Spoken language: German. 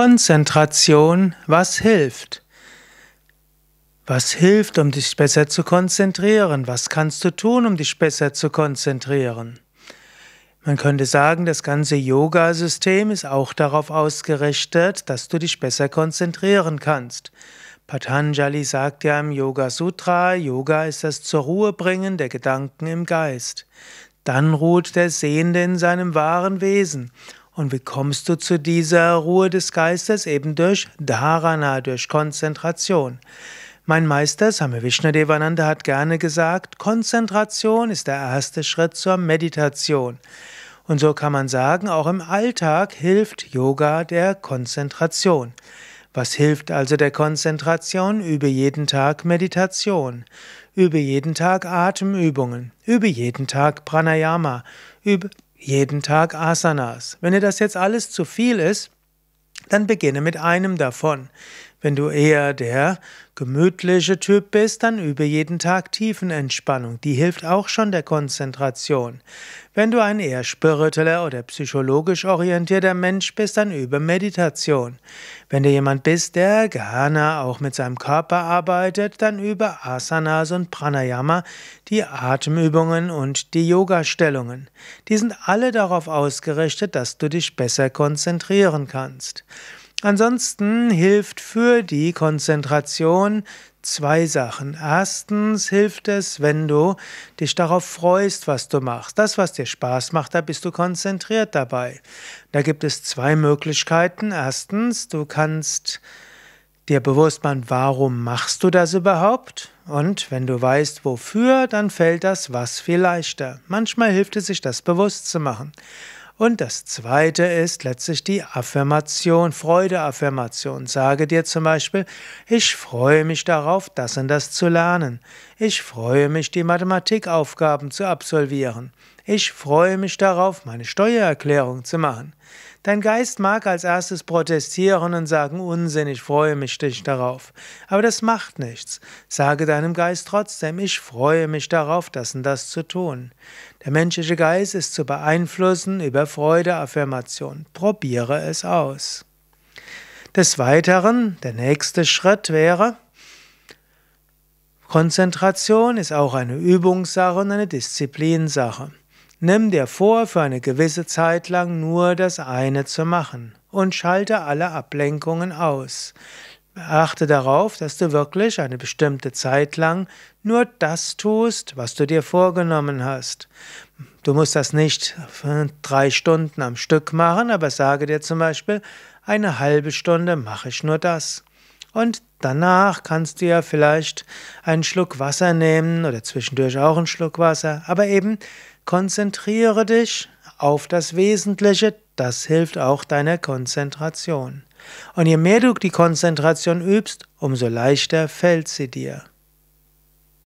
Konzentration, was hilft? Was hilft, um dich besser zu konzentrieren? Was kannst du tun, um dich besser zu konzentrieren? Man könnte sagen, das ganze Yoga-System ist auch darauf ausgerichtet, dass du dich besser konzentrieren kannst. Patanjali sagt ja im Yoga Sutra, Yoga ist das zur Ruhe bringen der Gedanken im Geist. Dann ruht der Sehende in seinem wahren Wesen und wie kommst du zu dieser Ruhe des Geistes? Eben durch Dharana, durch Konzentration. Mein Meister Same Vishnadevananda hat gerne gesagt, Konzentration ist der erste Schritt zur Meditation. Und so kann man sagen, auch im Alltag hilft Yoga der Konzentration. Was hilft also der Konzentration? Übe jeden Tag Meditation, übe jeden Tag Atemübungen, übe jeden Tag Pranayama, übe jeden Tag Asanas. Wenn dir das jetzt alles zu viel ist, dann beginne mit einem davon. Wenn du eher der gemütliche Typ bist, dann übe jeden Tag Tiefenentspannung. Die hilft auch schon der Konzentration. Wenn du ein eher spiritueller oder psychologisch orientierter Mensch bist, dann übe Meditation. Wenn du jemand bist, der gerne auch mit seinem Körper arbeitet, dann übe Asanas und Pranayama, die Atemübungen und die Yoga-Stellungen. Die sind alle darauf ausgerichtet, dass du dich besser konzentrieren kannst. Ansonsten hilft für die Konzentration zwei Sachen. Erstens hilft es, wenn du dich darauf freust, was du machst. Das, was dir Spaß macht, da bist du konzentriert dabei. Da gibt es zwei Möglichkeiten. Erstens, du kannst dir bewusst machen, warum machst du das überhaupt? Und wenn du weißt, wofür, dann fällt das was viel leichter. Manchmal hilft es sich, das bewusst zu machen. Und das zweite ist letztlich die Affirmation, Freude-Affirmation. Sage dir zum Beispiel, ich freue mich darauf, das und das zu lernen. Ich freue mich, die Mathematikaufgaben zu absolvieren. Ich freue mich darauf, meine Steuererklärung zu machen. Dein Geist mag als erstes protestieren und sagen, Unsinn, ich freue mich dich darauf. Aber das macht nichts. Sage deinem Geist trotzdem, ich freue mich darauf, das und das zu tun. Der menschliche Geist ist zu beeinflussen über Freudeaffirmation. Probiere es aus. Des Weiteren, der nächste Schritt wäre, Konzentration ist auch eine Übungssache und eine Disziplinsache. Nimm dir vor, für eine gewisse Zeit lang nur das eine zu machen und schalte alle Ablenkungen aus. Achte darauf, dass du wirklich eine bestimmte Zeit lang nur das tust, was du dir vorgenommen hast. Du musst das nicht drei Stunden am Stück machen, aber sage dir zum Beispiel, eine halbe Stunde mache ich nur das. Und Danach kannst du ja vielleicht einen Schluck Wasser nehmen oder zwischendurch auch einen Schluck Wasser, aber eben konzentriere dich auf das Wesentliche, das hilft auch deiner Konzentration. Und je mehr du die Konzentration übst, umso leichter fällt sie dir.